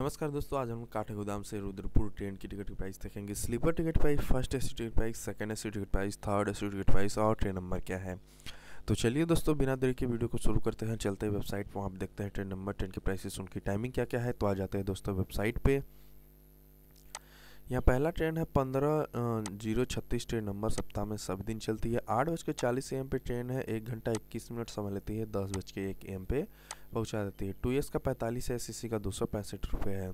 नमस्कार दोस्तों आज हम काठे गोदाम से रुद्रपुर ट्रेन की टिकट की प्राइस देखेंगे sleeper ticket price first AC ticket price second AC ticket price third AC ticket price और ट्रेन नंबर क्या है तो चलिए दोस्तों बिना देरी के वीडियो को शुरू करते हैं चलते हैं वेबसाइट पर आप देखते हैं ट्रेन नंबर ट्रेन की प्राइसेस उनकी टाइमिंग क्या क्या है तो आ जाते हैं दोस्तों वेबसाइट पर यहाँ पहला ट्रेन है पंद्रह जीरो छत्तीस ट्रेन नंबर सप्ताह में सब दिन चलती है आठ बज के चालीस एम पे ट्रेन है एक घंटा इक्कीस मिनट समय लेती है दस बज के एक एम पे पहुँचा देती है टू एस का पैंतालीस है सी का दो सौ पैंसठ रुपये है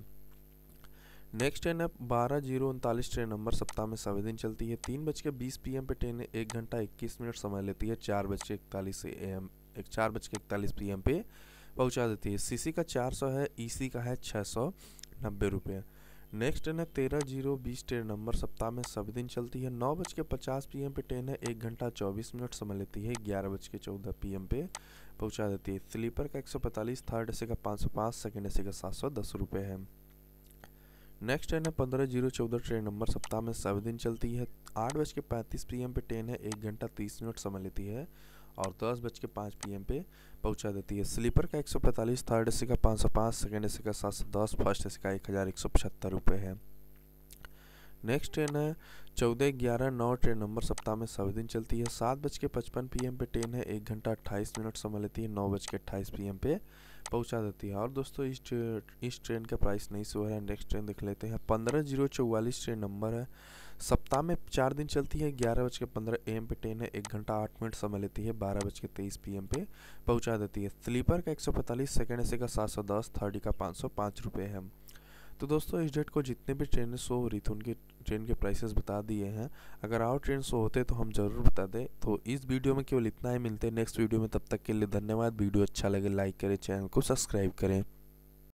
नेक्स्ट ट्रेन है बारह जीरो उनतालीस ट्रेन नंबर सप्ताह में सभी दिन चलती है तीन बज के बीस पी एम पे ट्रेन एक घंटा इक्कीस मिनट समय लेती है चार बज के इकतालीस एम एक चार बज के इकतालीस पी एम पे पहुँचा देती है सी का चार सौ है ई e का है छः सौ नब्बे रुपये नेक्स्ट ट्रेन है तेरह जीरो बीस ट्रेन नंबर सप्ताह में सभी दिन चलती है नौ बज के पचास पी पे ट्रेन है एक घंटा चौबीस मिनट समय लेती है ग्यारह बज के चौदह पी पे पहुंचा देती है स्लीपर का एक सौ पैंतालीस थर्ड एसी का पाँच सौ पाँच सेकेंड एसी का सात सौ दस रुपये है नेक्स्ट ट्रेन है पंद्रह जीरो चौदह ट्रेन नंबर सप्ताह में सभी दिन चलती है आठ बज के पैंतीस पी पे ट्रेन है एक घंटा तीस मिनट समय लेती है और दस बज के पाँच पी एम पे पहुँचा देती है स्लीपर का एक सौ पैंतालीस थर्ड एसी का पाँच सौ पाँच सेकेंड एसी का सात सौ दस फर्स्ट एसी का एक हज़ार एक सौ पचहत्तर रुपये है नेक्स्ट ट्रेन है चौदह ग्यारह नौ ट्रेन नंबर सप्ताह में सभी दिन चलती है सात बज के पचपन पी पे ट्रेन है एक घंटा अट्ठाईस मिनट समय लेती है नौ बज के अट्ठाईस पी पे पहुंचा देती है और दोस्तों इस इस ट्रेन का प्राइस नहीं सो है नेक्स्ट ट्रेन देख लेते हैं पंद्रह जीरो चौवालीस ट्रेन नंबर है सप्ताह में चार दिन चलती है ग्यारह बज के पंद्रह एम पे ट्रेन है एक घंटा आठ मिनट समय लेती है बारह बज के तेईस पी पे पहुँचा देती है स्लीपर का एक सौ पैंतालीस सेकेंड एसी का सात सौ दस थर्डी का पाँच सौ पाँच रुपये है तो दोस्तों इस डेट को जितने भी ट्रेनें शो हो रही थी उनके ट्रेन के प्राइसेस बता दिए हैं अगर और ट्रेन शो होते तो हम ज़रूर बता दें तो इस वीडियो में केवल इतना ही मिलते हैं नेक्स्ट वीडियो में तब तक के लिए धन्यवाद वीडियो अच्छा लगे लाइक करें चैनल को सब्सक्राइब करें